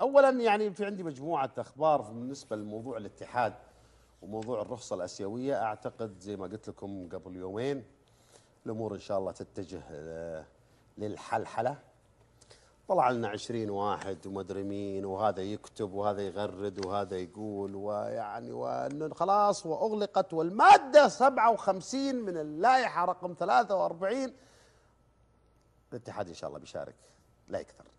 اولا يعني في عندي مجموعه اخبار بالنسبه لموضوع الاتحاد وموضوع الرخصه الاسيويه اعتقد زي ما قلت لكم قبل يومين الامور ان شاء الله تتجه آه، للحلحله طلع لنا عشرين واحد ومدري مين وهذا يكتب وهذا يغرد وهذا يقول ويعني وانه خلاص واغلقت والماده 57 من اللائحه رقم 43 الاتحاد ان شاء الله بيشارك لا يكثر